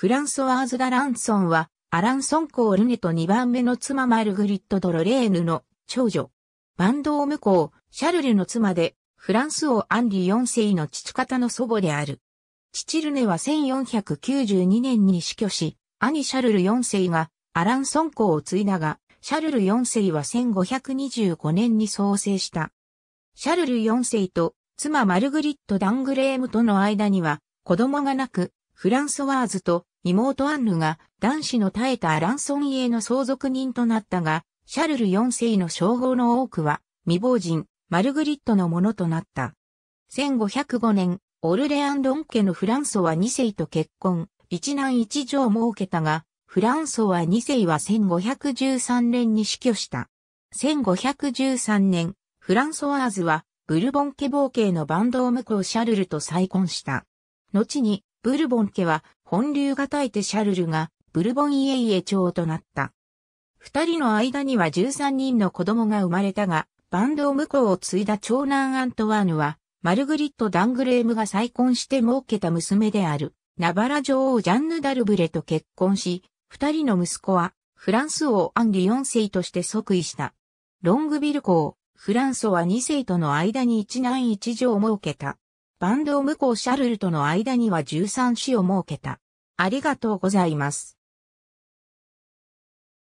フランソワーズ・ダ・ランソンは、アランソンコールネと2番目の妻マルグリット・ドロレーヌの長女。バンドーム公、シャルルの妻で、フランス王アンリ4世の父方の祖母である。父ルネは1492年に死去し、兄シャルル4世がアランソン公を継いだが、シャルル4世は1525年に創生した。シャルル4世と妻マルグリット・ダングレームとの間には子供がなく、フランソワーズと妹アンヌが男子の耐えたアランソン家の相続人となったが、シャルル4世の称号の多くは未亡人、マルグリットのものとなった。1505年、オルレアンドン家のフランソは2世と結婚、一男一女を設けたが、フランソは2世は1513年に死去した。1513年、フランソワーズは、ブルボン家暴険のバンドを向こうシャルルと再婚した。後に、ブルボン家は本流がいてシャルルがブルボンイエイエ長となった。二人の間には13人の子供が生まれたが、バンドを向こうを継いだ長男アントワーヌは、マルグリット・ダングレームが再婚して儲けた娘である、ナバラ女王ジャンヌ・ダルブレと結婚し、二人の息子は、フランス王アンリ4世として即位した。ロングビル公、フランソは2世との間に一男一女を設けた。バンドを向こうシャルルとの間には13子を設けた。ありがとうございます。